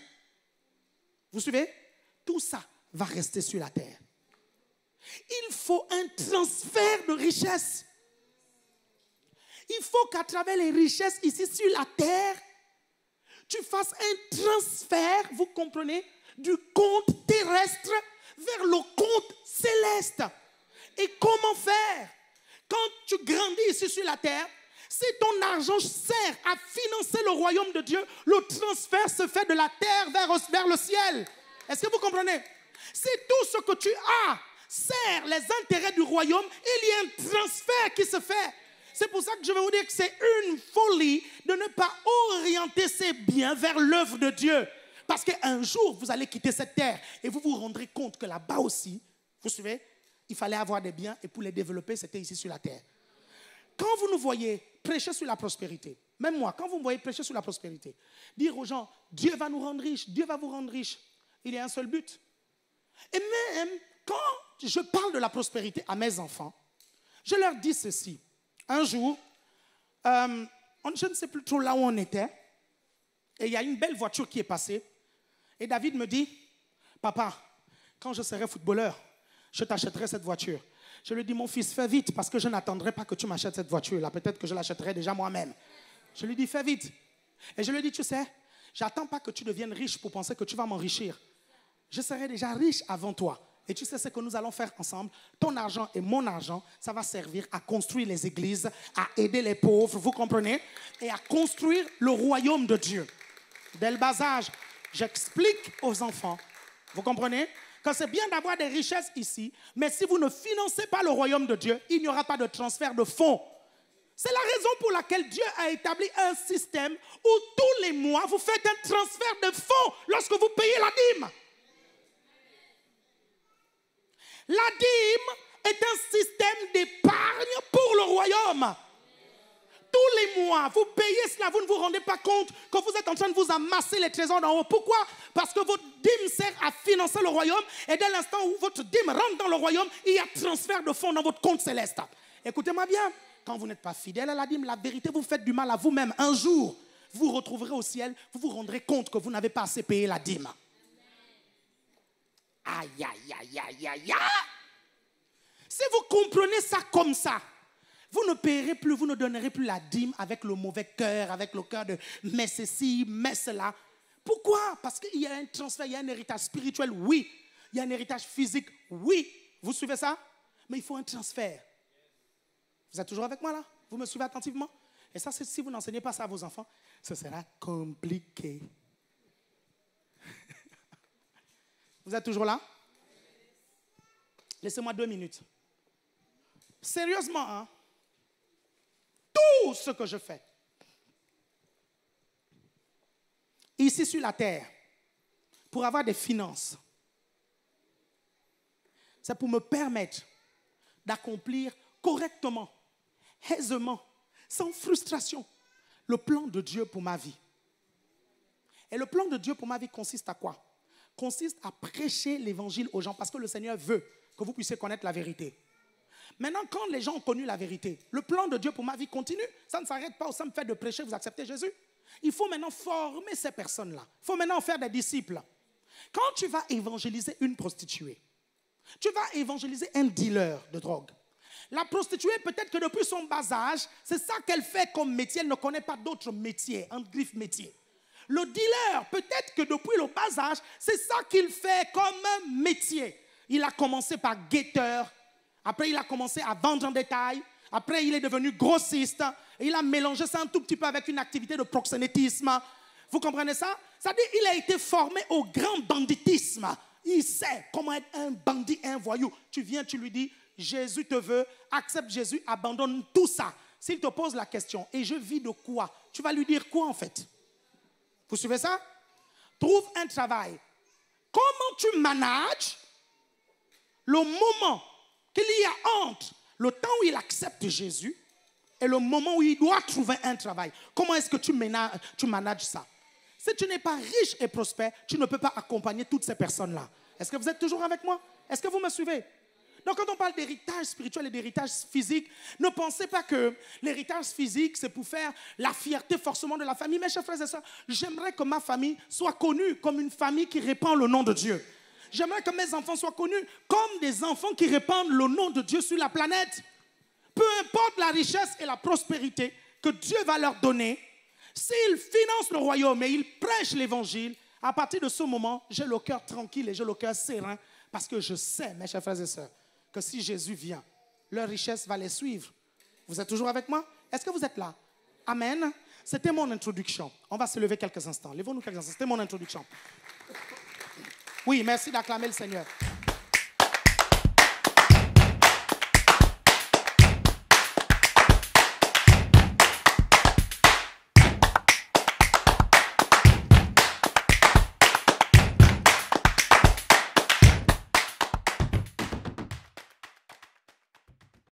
Vous suivez Tout ça va rester sur la terre. Il faut un transfert de richesses. Il faut qu'à travers les richesses ici sur la terre, tu fasses un transfert, vous comprenez, du compte terrestre vers le compte céleste. Et comment faire Quand tu grandis ici sur la terre, si ton argent sert à financer le royaume de Dieu, le transfert se fait de la terre vers, vers le ciel. Est-ce que vous comprenez C'est tout ce que tu as sert les intérêts du royaume, il y a un transfert qui se fait. C'est pour ça que je vais vous dire que c'est une folie de ne pas orienter ses biens vers l'œuvre de Dieu. Parce qu'un jour, vous allez quitter cette terre et vous vous rendrez compte que là-bas aussi, vous suivez, il fallait avoir des biens et pour les développer, c'était ici sur la terre. Quand vous nous voyez prêcher sur la prospérité, même moi, quand vous me voyez prêcher sur la prospérité, dire aux gens, Dieu va nous rendre riches, Dieu va vous rendre riches, il y a un seul but. Et même quand je parle de la prospérité à mes enfants, je leur dis ceci. Un jour, euh, je ne sais plus trop là où on était, et il y a une belle voiture qui est passée. Et David me dit, papa, quand je serai footballeur, je t'achèterai cette voiture. Je lui dis, mon fils, fais vite, parce que je n'attendrai pas que tu m'achètes cette voiture-là. Peut-être que je l'achèterai déjà moi-même. Je lui dis, fais vite. Et je lui dis, tu sais, j'attends pas que tu deviennes riche pour penser que tu vas m'enrichir. Je serai déjà riche avant toi. Et tu sais ce que nous allons faire ensemble Ton argent et mon argent, ça va servir à construire les églises, à aider les pauvres, vous comprenez Et à construire le royaume de Dieu. Dès le bas âge, j'explique aux enfants, vous comprenez que c'est bien d'avoir des richesses ici, mais si vous ne financez pas le royaume de Dieu, il n'y aura pas de transfert de fonds. C'est la raison pour laquelle Dieu a établi un système où tous les mois, vous faites un transfert de fonds lorsque vous payez la dîme. La dîme est un système d'épargne pour le royaume. Tous les mois, vous payez cela, vous ne vous rendez pas compte que vous êtes en train de vous amasser les trésors d'en haut. Pourquoi Parce que votre dîme sert à financer le royaume et dès l'instant où votre dîme rentre dans le royaume, il y a transfert de fonds dans votre compte céleste. Écoutez-moi bien, quand vous n'êtes pas fidèle à la dîme, la vérité, vous faites du mal à vous-même. Un jour, vous retrouverez au ciel, vous vous rendrez compte que vous n'avez pas assez payé la dîme. Aïe, aïe, aïe, aïe, aïe, Si vous comprenez ça comme ça, vous ne paierez plus, vous ne donnerez plus la dîme avec le mauvais cœur, avec le cœur de mais ceci, mais cela. Pourquoi Parce qu'il y a un transfert, il y a un héritage spirituel, oui. Il y a un héritage physique, oui. Vous suivez ça Mais il faut un transfert. Vous êtes toujours avec moi là Vous me suivez attentivement Et ça, si vous n'enseignez pas ça à vos enfants, ce sera compliqué. Vous êtes toujours là Laissez-moi deux minutes. Sérieusement, hein? tout ce que je fais, ici sur la terre, pour avoir des finances, c'est pour me permettre d'accomplir correctement, aisément, sans frustration, le plan de Dieu pour ma vie. Et le plan de Dieu pour ma vie consiste à quoi consiste à prêcher l'évangile aux gens parce que le Seigneur veut que vous puissiez connaître la vérité. Maintenant, quand les gens ont connu la vérité, le plan de Dieu pour ma vie continue. Ça ne s'arrête pas au simple fait de prêcher, vous acceptez Jésus. Il faut maintenant former ces personnes-là. Il faut maintenant faire des disciples. Quand tu vas évangéliser une prostituée, tu vas évangéliser un dealer de drogue. La prostituée, peut-être que depuis son bas âge, c'est ça qu'elle fait comme métier. Elle ne connaît pas d'autres métiers, un griffe métier. Le dealer, peut-être que depuis le bas âge, c'est ça qu'il fait comme métier. Il a commencé par guetteur, après il a commencé à vendre en détail, après il est devenu grossiste, et il a mélangé ça un tout petit peu avec une activité de proxénétisme. Vous comprenez ça Ça dire il a été formé au grand banditisme. Il sait comment être un bandit, un voyou. Tu viens, tu lui dis, Jésus te veut, accepte Jésus, abandonne tout ça. S'il te pose la question, et je vis de quoi Tu vas lui dire quoi en fait vous suivez ça Trouve un travail. Comment tu manages le moment qu'il y a entre le temps où il accepte Jésus et le moment où il doit trouver un travail. Comment est-ce que tu, tu manages ça Si tu n'es pas riche et prospère, tu ne peux pas accompagner toutes ces personnes-là. Est-ce que vous êtes toujours avec moi Est-ce que vous me suivez donc quand on parle d'héritage spirituel et d'héritage physique, ne pensez pas que l'héritage physique, c'est pour faire la fierté forcément de la famille. Mes chers frères et sœurs, j'aimerais que ma famille soit connue comme une famille qui répand le nom de Dieu. J'aimerais que mes enfants soient connus comme des enfants qui répandent le nom de Dieu sur la planète. Peu importe la richesse et la prospérité que Dieu va leur donner, s'ils financent le royaume et ils prêchent l'évangile, à partir de ce moment, j'ai le cœur tranquille et j'ai le cœur serein parce que je sais, mes chers frères et sœurs, que si Jésus vient, leur richesse va les suivre. Vous êtes toujours avec moi Est-ce que vous êtes là Amen. C'était mon introduction. On va se lever quelques instants. Levons-nous quelques instants. C'était mon introduction. Oui, merci d'acclamer le Seigneur.